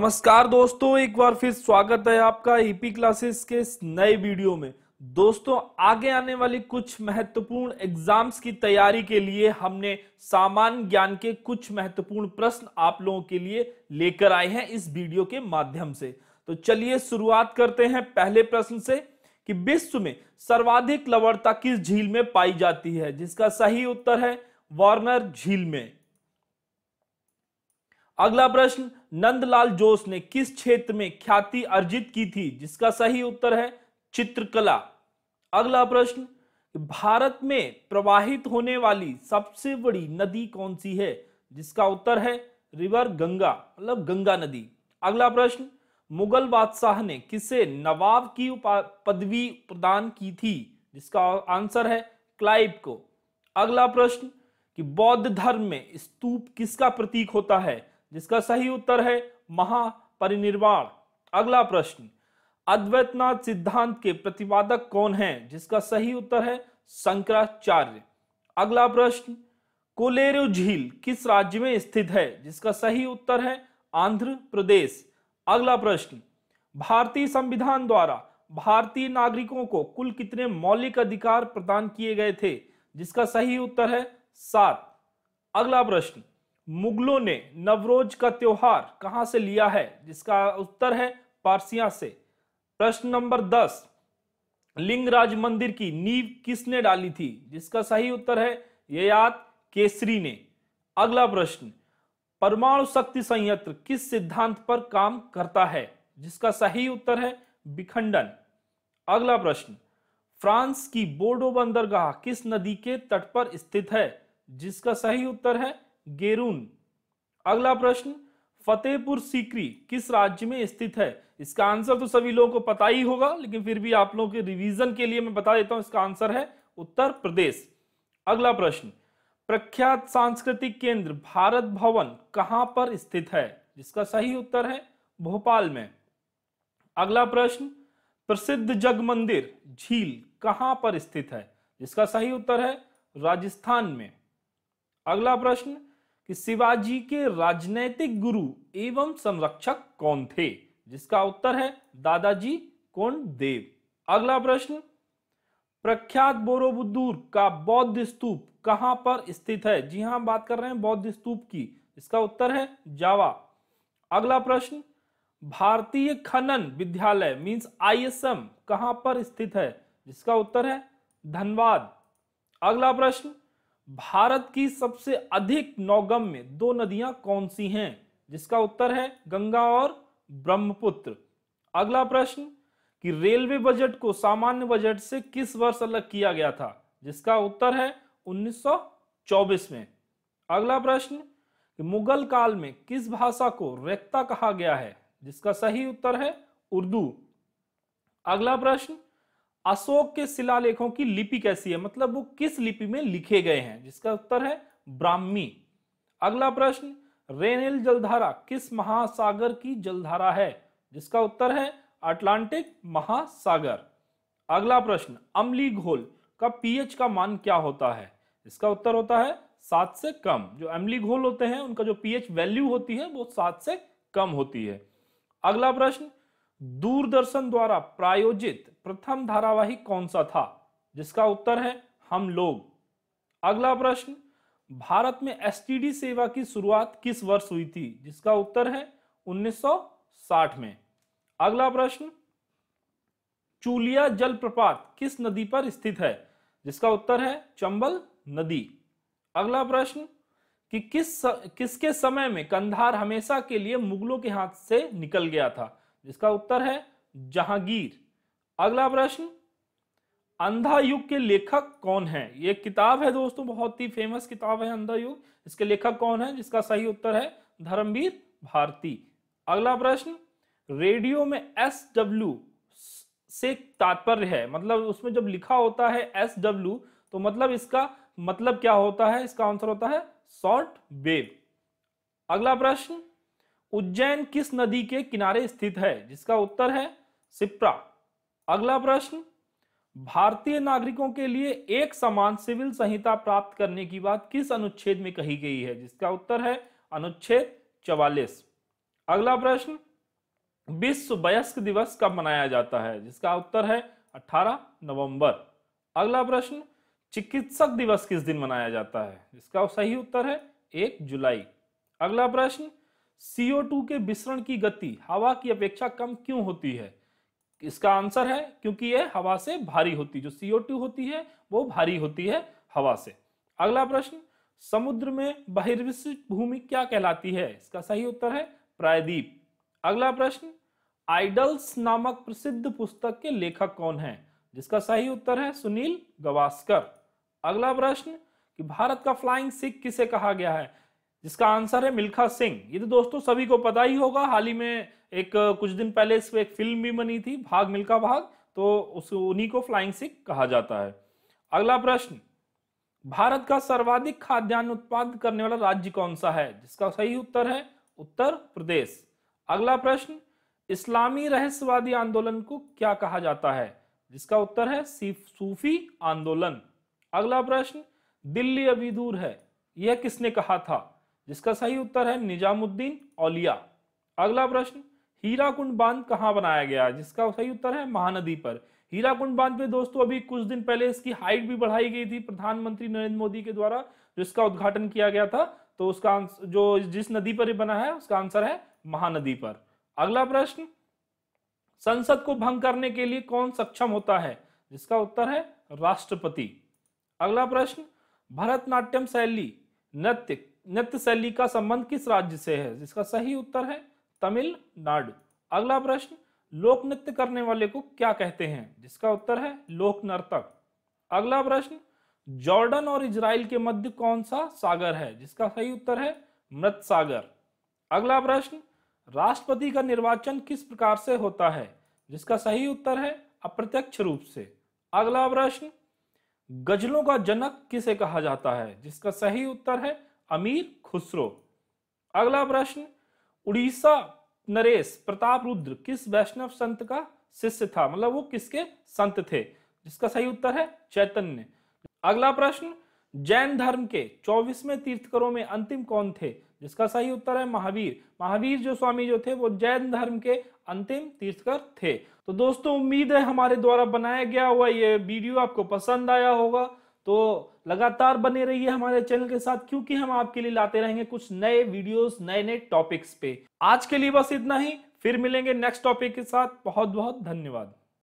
नमस्कार दोस्तों एक बार फिर स्वागत है आपका ईपी e क्लासेस के इस नए वीडियो में दोस्तों आगे आने वाली कुछ महत्वपूर्ण एग्जाम्स की तैयारी के लिए हमने सामान्य ज्ञान के कुछ महत्वपूर्ण प्रश्न आप लोगों के लिए लेकर आए हैं इस वीडियो के माध्यम से तो चलिए शुरुआत करते हैं पहले प्रश्न से कि विश्व में सर्वाधिक लवड़ता किस झील में पाई जाती है जिसका सही उत्तर है वार्नर झील में अगला प्रश्न नंदलाल जोश ने किस क्षेत्र में ख्याति अर्जित की थी जिसका सही उत्तर है चित्रकला अगला प्रश्न भारत में प्रवाहित होने वाली सबसे बड़ी नदी कौन सी है जिसका उत्तर है रिवर गंगा मतलब गंगा नदी अगला प्रश्न मुगल बादशाह ने किसे नवाब की पदवी प्रदान की थी जिसका आंसर है क्लाइब को अगला प्रश्न कि बौद्ध धर्म में स्तूप किसका प्रतीक होता है जिसका सही उत्तर है महापरिनिर्वाण अगला प्रश्न अद्वैतनाथ सिद्धांत के प्रतिपादक कौन है जिसका सही उत्तर है शंकराचार्य अगला प्रश्न कोलेरु झील किस राज्य में स्थित है जिसका सही उत्तर है आंध्र प्रदेश अगला प्रश्न भारतीय संविधान द्वारा भारतीय नागरिकों को कुल कितने मौलिक अधिकार प्रदान किए गए थे जिसका सही उत्तर है सात अगला प्रश्न मुगलों ने नवरोज का त्योहार कहां से लिया है जिसका उत्तर है पारसिया से प्रश्न नंबर दस लिंगराज मंदिर की नींव किसने डाली थी जिसका सही उत्तर है ययात केसरी ने अगला प्रश्न परमाणु शक्ति संयंत्र किस सिद्धांत पर काम करता है जिसका सही उत्तर है विखंडन अगला प्रश्न फ्रांस की बोर्डो बंदरगाह किस नदी के तट पर स्थित है जिसका सही उत्तर है गेरून अगला प्रश्न फतेहपुर सीकरी किस राज्य में स्थित है इसका आंसर तो सभी लोगों को पता ही होगा लेकिन फिर भी आप लोगों के रिवीजन के लिए मैं बता देता हूं इसका आंसर है उत्तर प्रदेश अगला प्रश्न प्रख्यात सांस्कृतिक केंद्र भारत भवन कहां पर स्थित है जिसका सही उत्तर है भोपाल में अगला प्रश्न प्रसिद्ध जग मंदिर झील कहां पर स्थित है जिसका सही उत्तर है राजस्थान में अगला प्रश्न कि शिवाजी के राजनैतिक गुरु एवं संरक्षक कौन थे जिसका उत्तर है दादाजी कौन देव अगला प्रश्न प्रख्यात बोरोबुद्दूर का बौद्ध स्तूप कहां पर स्थित है जी हां बात कर रहे हैं बौद्ध स्तूप की इसका उत्तर है जावा अगला प्रश्न भारतीय खनन विद्यालय मींस आईएसएम कहां पर स्थित है जिसका उत्तर है धनबाद अगला प्रश्न भारत की सबसे अधिक नौगम में दो नदियां कौन सी हैं जिसका उत्तर है गंगा और ब्रह्मपुत्र अगला प्रश्न कि रेलवे बजट को सामान्य बजट से किस वर्ष अलग किया गया था जिसका उत्तर है 1924 में अगला प्रश्न कि मुगल काल में किस भाषा को रेक्ता कहा गया है जिसका सही उत्तर है उर्दू अगला प्रश्न अशोक के शिलालेखों की लिपि कैसी है मतलब वो किस लिपि में लिखे गए हैं जिसका उत्तर है ब्राह्मी अगला प्रश्न रेनेल जलधारा किस महासागर की जलधारा है जिसका उत्तर है अटलांटिक महासागर अगला प्रश्न अम्ली घोल का पीएच का मान क्या होता है इसका उत्तर होता है सात से कम जो अम्ली घोल होते हैं उनका जो पीएच वैल्यू होती है वो सात से कम होती है अगला प्रश्न दूरदर्शन द्वारा प्रायोजित प्रथम धारावाहिक कौन सा था जिसका उत्तर है हम लोग अगला प्रश्न भारत में एसटीडी सेवा की शुरुआत किस वर्ष हुई थी जिसका उत्तर है 1960 में अगला प्रश्न चूलिया जलप्रपात किस नदी पर स्थित है जिसका उत्तर है चंबल नदी अगला प्रश्न कि किस किसके समय में कंधार हमेशा के लिए मुगलों के हाथ से निकल गया था जिसका उत्तर है जहांगीर अगला प्रश्न अंधा युग के लेखक कौन है ये किताब है दोस्तों बहुत ही फेमस किताब है अंधा युग इसके लेखक कौन है जिसका सही उत्तर है धर्मवीर भारती अगला प्रश्न रेडियो में एस डब्ल्यू से तात्पर्य है मतलब उसमें जब लिखा होता है एस डब्ल्यू तो मतलब इसका मतलब क्या होता है इसका आंसर होता है शॉर्ट वेव अगला प्रश्न उज्जैन किस नदी के किनारे स्थित है जिसका उत्तर है सिप्रा अगला प्रश्न भारतीय नागरिकों के लिए एक समान सिविल संहिता प्राप्त करने की बात किस अनुच्छेद में कही गई है जिसका उत्तर है अनुच्छेद 44। अगला प्रश्न विश्व वयस्क दिवस कब मनाया जाता है जिसका उत्तर है 18 नवंबर अगला प्रश्न चिकित्सक दिवस किस दिन मनाया जाता है जिसका सही उत्तर है 1 जुलाई अगला प्रश्न सीओ के विसरण की गति हवा की अपेक्षा कम क्यों होती है इसका आंसर है क्योंकि ये हवा से भारी होती जो सीओ टू होती है वो भारी होती है हवा से अगला प्रश्न समुद्र में बहिर्विश्व भूमि क्या कहलाती है इसका सही उत्तर है प्रायद्वीप अगला प्रश्न आइडल्स नामक प्रसिद्ध पुस्तक के लेखक कौन है जिसका सही उत्तर है सुनील गवास्कर अगला प्रश्न कि भारत का फ्लाइंग सिख किसे कहा गया है जिसका आंसर है मिल्खा सिंह ये तो दोस्तों सभी को पता ही होगा हाल ही में एक कुछ दिन पहले इस पर एक फिल्म भी बनी थी भाग मिल्खा भाग तो उस उन्हीं को फ्लाइंग सिख कहा जाता है अगला प्रश्न भारत का सर्वाधिक खाद्यान्न उत्पाद करने वाला राज्य कौन सा है जिसका सही उत्तर है उत्तर प्रदेश अगला प्रश्न इस्लामी रहस्यवादी आंदोलन को क्या कहा जाता है जिसका उत्तर है सूफी आंदोलन अगला प्रश्न दिल्ली अभी दूर है यह किसने कहा था जिसका सही उत्तर है निजामुद्दीन औलिया अगला प्रश्न हीराकुंड बांध कहाँ बनाया गया जिसका सही उत्तर है महानदी पर हीराकुंड बांध पे दोस्तों अभी कुछ दिन पहले इसकी हाइट भी बढ़ाई गई थी प्रधानमंत्री नरेंद्र मोदी के द्वारा जिसका उद्घाटन किया गया था तो उसका जो जिस नदी पर बना है उसका आंसर है महानदी पर अगला प्रश्न संसद को भंग करने के लिए कौन सक्षम होता है जिसका उत्तर है राष्ट्रपति अगला प्रश्न भरतनाट्यम शैली नृत्य नृत्य शैली का संबंध किस राज्य से है इसका सही उत्तर है तमिलनाडु अगला प्रश्न लोक नृत्य करने वाले को क्या कहते हैं जिसका उत्तर है लोक नर्तक अगला प्रश्न जॉर्डन और इजराइल के मध्य कौन सा सागर है जिसका सही उत्तर है मृत सागर अगला प्रश्न राष्ट्रपति का निर्वाचन किस प्रकार से होता है जिसका सही उत्तर है अप्रत्यक्ष रूप से अगला प्रश्न गजलों का जनक किसे कहा जाता है जिसका सही उत्तर है अमीर खुसरो अगला प्रश्न उड़ीसा नरेश प्रताप रुद्र किस वैष्णव संत का शिष्य था मतलब वो किसके संत थे जिसका सही उत्तर है चैतन्य अगला प्रश्न जैन धर्म के चौबीसवें तीर्थकरों में अंतिम कौन थे जिसका सही उत्तर है महावीर महावीर जो स्वामी जो थे वो जैन धर्म के अंतिम तीर्थकर थे तो दोस्तों उम्मीद है हमारे द्वारा बनाया गया हुआ ये वीडियो आपको पसंद आया होगा तो लगातार बने रहिए हमारे चैनल के साथ क्योंकि हम आपके लिए लाते रहेंगे कुछ नए वीडियोस नए नए टॉपिक्स पे आज के लिए बस इतना ही फिर मिलेंगे नेक्स्ट टॉपिक के साथ बहुत बहुत धन्यवाद